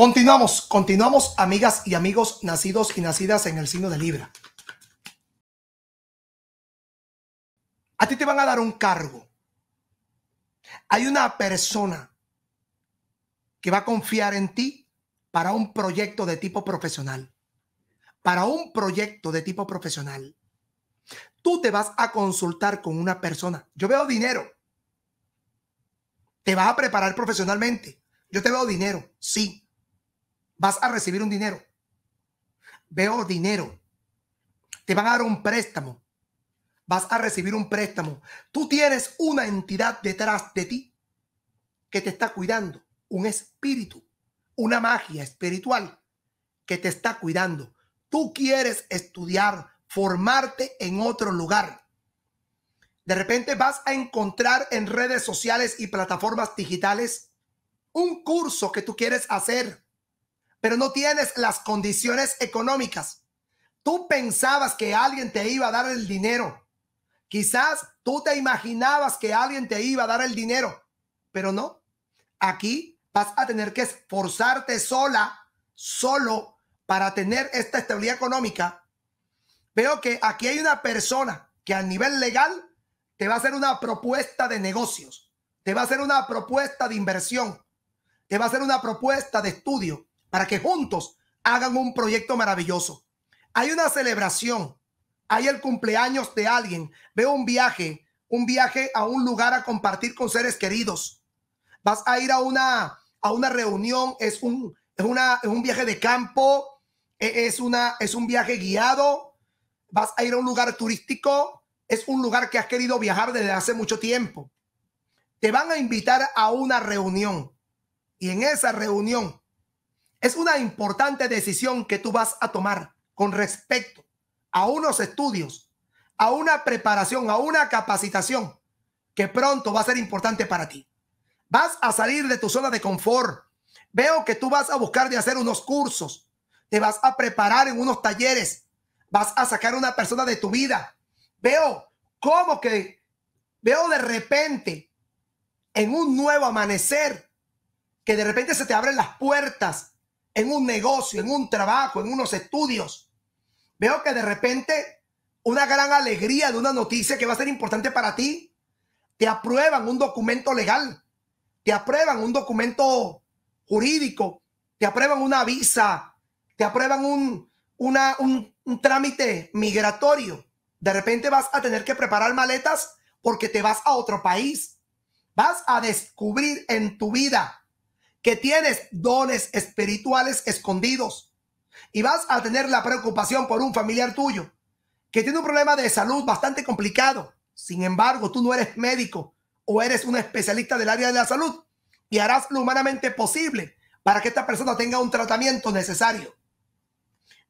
Continuamos, continuamos, amigas y amigos nacidos y nacidas en el signo de Libra. A ti te van a dar un cargo. Hay una persona que va a confiar en ti para un proyecto de tipo profesional. Para un proyecto de tipo profesional. Tú te vas a consultar con una persona. Yo veo dinero. Te vas a preparar profesionalmente. Yo te veo dinero, sí vas a recibir un dinero. Veo dinero. Te van a dar un préstamo. Vas a recibir un préstamo. Tú tienes una entidad detrás de ti que te está cuidando. Un espíritu, una magia espiritual que te está cuidando. Tú quieres estudiar, formarte en otro lugar. De repente vas a encontrar en redes sociales y plataformas digitales un curso que tú quieres hacer pero no tienes las condiciones económicas. Tú pensabas que alguien te iba a dar el dinero. Quizás tú te imaginabas que alguien te iba a dar el dinero, pero no. Aquí vas a tener que esforzarte sola, solo, para tener esta estabilidad económica. Veo que aquí hay una persona que a nivel legal te va a hacer una propuesta de negocios, te va a hacer una propuesta de inversión, te va a hacer una propuesta de estudio, para que juntos hagan un proyecto maravilloso. Hay una celebración, hay el cumpleaños de alguien, veo un viaje, un viaje a un lugar a compartir con seres queridos. Vas a ir a una, a una reunión, es un, es, un viaje de campo, e, es, una, es un viaje guiado, vas a ir a un lugar turístico, es un lugar que has querido viajar desde hace mucho tiempo. Te van a invitar a una reunión y en esa reunión es una importante decisión que tú vas a tomar con respecto a unos estudios, a una preparación, a una capacitación que pronto va a ser importante para ti. Vas a salir de tu zona de confort. Veo que tú vas a buscar de hacer unos cursos, te vas a preparar en unos talleres, vas a sacar una persona de tu vida. Veo cómo que, veo de repente, en un nuevo amanecer, que de repente se te abren las puertas en un negocio, en un trabajo, en unos estudios. Veo que de repente una gran alegría de una noticia que va a ser importante para ti, te aprueban un documento legal, te aprueban un documento jurídico, te aprueban una visa, te aprueban un, un, un trámite migratorio. De repente vas a tener que preparar maletas porque te vas a otro país. Vas a descubrir en tu vida que tienes dones espirituales escondidos y vas a tener la preocupación por un familiar tuyo que tiene un problema de salud bastante complicado. Sin embargo, tú no eres médico o eres un especialista del área de la salud y harás lo humanamente posible para que esta persona tenga un tratamiento necesario.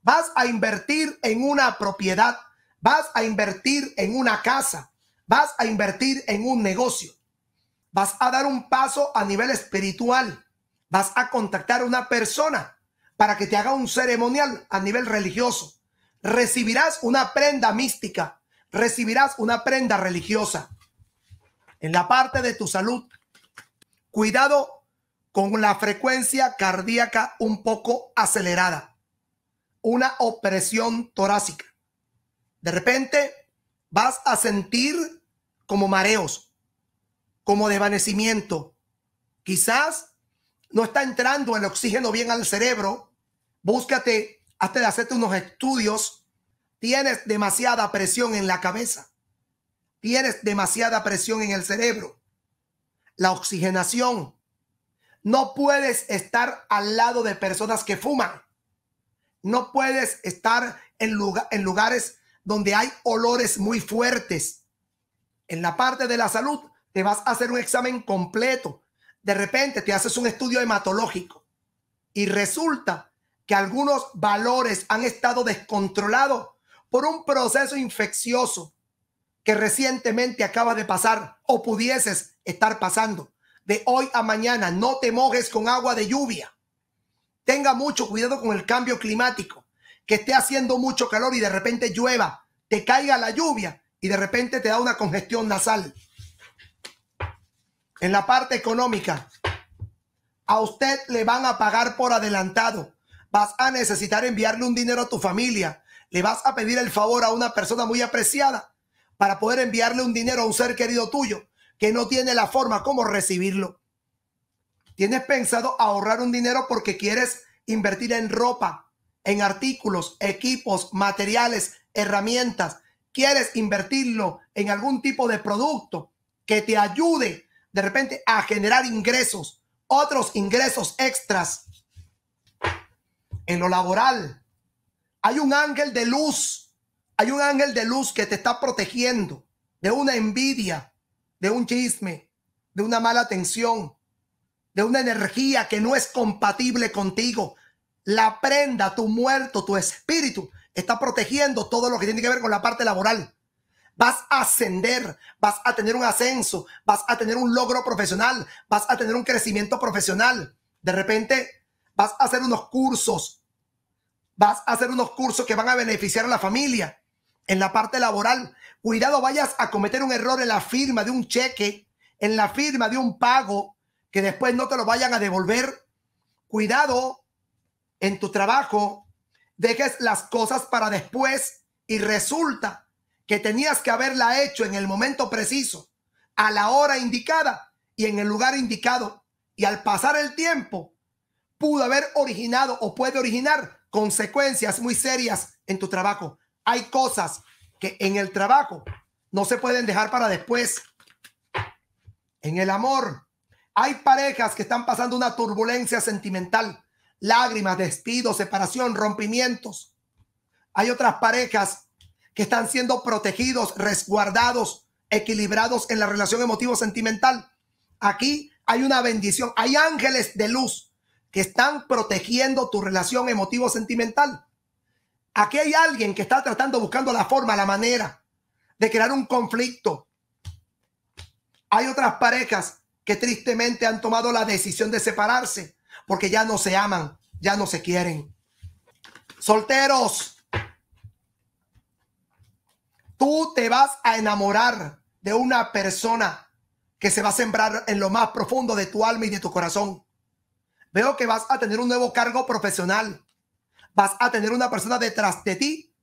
Vas a invertir en una propiedad, vas a invertir en una casa, vas a invertir en un negocio, vas a dar un paso a nivel espiritual vas a contactar a una persona para que te haga un ceremonial a nivel religioso. Recibirás una prenda mística, recibirás una prenda religiosa. En la parte de tu salud, cuidado con la frecuencia cardíaca un poco acelerada, una opresión torácica. De repente vas a sentir como mareos, como desvanecimiento, quizás no está entrando el oxígeno bien al cerebro, búscate, hazte de hacerte unos estudios, tienes demasiada presión en la cabeza, tienes demasiada presión en el cerebro, la oxigenación, no puedes estar al lado de personas que fuman, no puedes estar en, en lugares donde hay olores muy fuertes. En la parte de la salud, te vas a hacer un examen completo de repente te haces un estudio hematológico y resulta que algunos valores han estado descontrolados por un proceso infeccioso que recientemente acaba de pasar o pudieses estar pasando. De hoy a mañana, no te mojes con agua de lluvia. Tenga mucho cuidado con el cambio climático, que esté haciendo mucho calor y de repente llueva, te caiga la lluvia y de repente te da una congestión nasal en la parte económica, a usted le van a pagar por adelantado. Vas a necesitar enviarle un dinero a tu familia. Le vas a pedir el favor a una persona muy apreciada para poder enviarle un dinero a un ser querido tuyo que no tiene la forma como recibirlo. Tienes pensado ahorrar un dinero porque quieres invertir en ropa, en artículos, equipos, materiales, herramientas. Quieres invertirlo en algún tipo de producto que te ayude de repente a generar ingresos, otros ingresos extras. En lo laboral, hay un ángel de luz, hay un ángel de luz que te está protegiendo de una envidia, de un chisme, de una mala atención, de una energía que no es compatible contigo. La prenda, tu muerto, tu espíritu, está protegiendo todo lo que tiene que ver con la parte laboral vas a ascender, vas a tener un ascenso, vas a tener un logro profesional, vas a tener un crecimiento profesional. De repente vas a hacer unos cursos, vas a hacer unos cursos que van a beneficiar a la familia en la parte laboral. Cuidado, vayas a cometer un error en la firma de un cheque, en la firma de un pago, que después no te lo vayan a devolver. Cuidado en tu trabajo, dejes las cosas para después y resulta que tenías que haberla hecho en el momento preciso, a la hora indicada y en el lugar indicado. Y al pasar el tiempo, pudo haber originado o puede originar consecuencias muy serias en tu trabajo. Hay cosas que en el trabajo no se pueden dejar para después. En el amor, hay parejas que están pasando una turbulencia sentimental, lágrimas, despidos, separación, rompimientos. Hay otras parejas están siendo protegidos, resguardados, equilibrados en la relación emotivo-sentimental. Aquí hay una bendición, hay ángeles de luz que están protegiendo tu relación emotivo-sentimental. Aquí hay alguien que está tratando, buscando la forma, la manera de crear un conflicto. Hay otras parejas que tristemente han tomado la decisión de separarse porque ya no se aman, ya no se quieren. Solteros, Tú te vas a enamorar de una persona que se va a sembrar en lo más profundo de tu alma y de tu corazón. Veo que vas a tener un nuevo cargo profesional. Vas a tener una persona detrás de ti.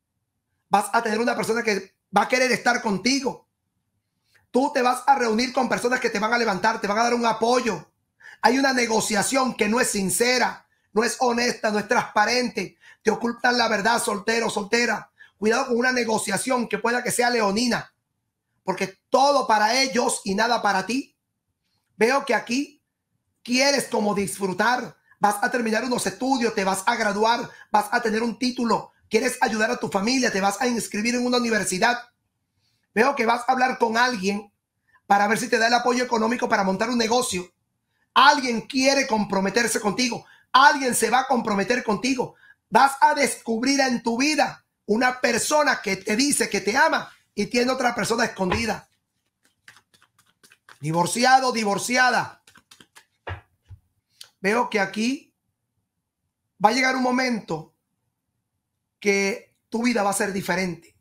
Vas a tener una persona que va a querer estar contigo. Tú te vas a reunir con personas que te van a levantar, te van a dar un apoyo. Hay una negociación que no es sincera, no es honesta, no es transparente. Te ocultan la verdad, soltero, soltera. Cuidado con una negociación que pueda que sea leonina, porque todo para ellos y nada para ti. Veo que aquí quieres como disfrutar, vas a terminar unos estudios, te vas a graduar, vas a tener un título, quieres ayudar a tu familia, te vas a inscribir en una universidad. Veo que vas a hablar con alguien para ver si te da el apoyo económico para montar un negocio. Alguien quiere comprometerse contigo, alguien se va a comprometer contigo. Vas a descubrir en tu vida una persona que te dice que te ama y tiene otra persona escondida. Divorciado, divorciada. Veo que aquí va a llegar un momento que tu vida va a ser diferente.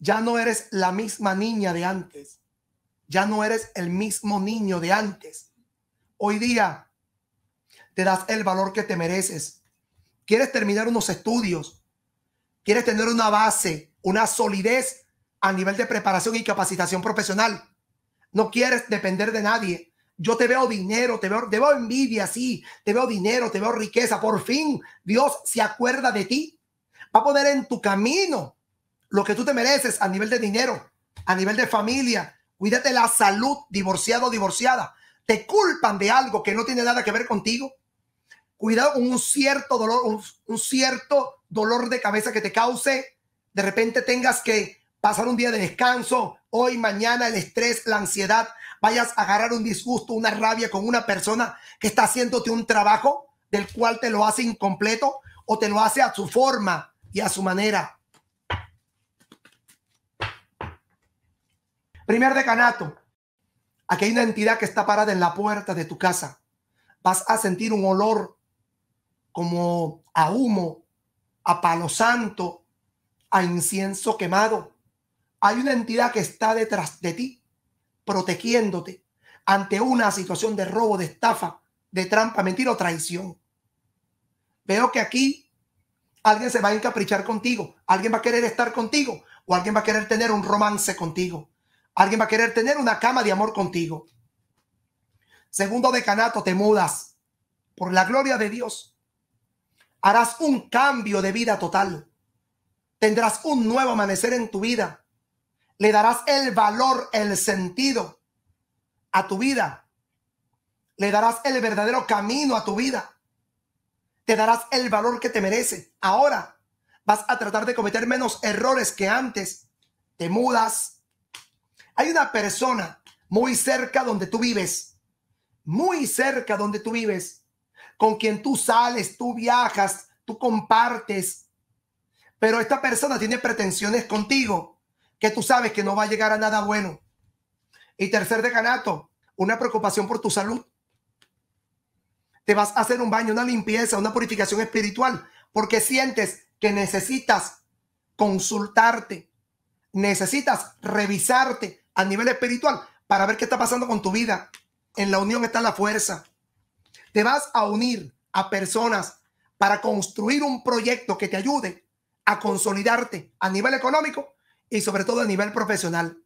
Ya no eres la misma niña de antes. Ya no eres el mismo niño de antes. Hoy día te das el valor que te mereces. Quieres terminar unos estudios quieres tener una base, una solidez a nivel de preparación y capacitación profesional. No quieres depender de nadie. Yo te veo dinero, te veo, envidia, sí, te veo dinero, te veo riqueza. Por fin Dios se acuerda de ti. Va a poner en tu camino lo que tú te mereces a nivel de dinero, a nivel de familia. Cuídate la salud, divorciado o divorciada. Te culpan de algo que no tiene nada que ver contigo. Cuidado con un cierto dolor, un cierto dolor de cabeza que te cause, de repente tengas que pasar un día de descanso, hoy, mañana, el estrés, la ansiedad, vayas a agarrar un disgusto, una rabia con una persona que está haciéndote un trabajo del cual te lo hace incompleto o te lo hace a su forma y a su manera. Primer decanato. Aquí hay una entidad que está parada en la puerta de tu casa. Vas a sentir un olor como a humo a palo santo, a incienso quemado. Hay una entidad que está detrás de ti, protegiéndote ante una situación de robo, de estafa, de trampa, mentira o traición. Veo que aquí alguien se va a encaprichar contigo, alguien va a querer estar contigo o alguien va a querer tener un romance contigo. Alguien va a querer tener una cama de amor contigo. Segundo decanato, te mudas. Por la gloria de Dios, harás un cambio de vida total. Tendrás un nuevo amanecer en tu vida. Le darás el valor, el sentido a tu vida. Le darás el verdadero camino a tu vida. Te darás el valor que te merece. Ahora vas a tratar de cometer menos errores que antes. Te mudas. Hay una persona muy cerca donde tú vives. Muy cerca donde tú vives con quien tú sales, tú viajas, tú compartes, pero esta persona tiene pretensiones contigo que tú sabes que no va a llegar a nada bueno. Y tercer decanato, una preocupación por tu salud. Te vas a hacer un baño, una limpieza, una purificación espiritual, porque sientes que necesitas consultarte, necesitas revisarte a nivel espiritual para ver qué está pasando con tu vida. En la unión está la fuerza. Te vas a unir a personas para construir un proyecto que te ayude a consolidarte a nivel económico y sobre todo a nivel profesional.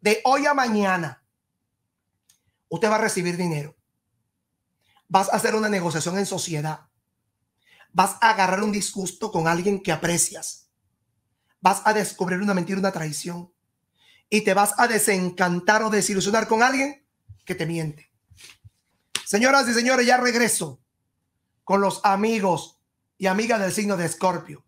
De hoy a mañana, usted va a recibir dinero. Vas a hacer una negociación en sociedad. Vas a agarrar un disgusto con alguien que aprecias. Vas a descubrir una mentira, una traición. Y te vas a desencantar o desilusionar con alguien que te miente. Señoras y señores, ya regreso con los amigos y amigas del signo de Escorpio.